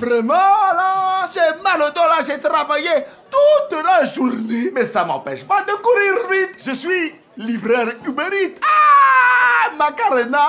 Vraiment, là, j'ai mal au dos, là, j'ai travaillé toute la journée, mais ça m'empêche pas de courir vite. Je suis livreur Uber Eats. Ah, Macarena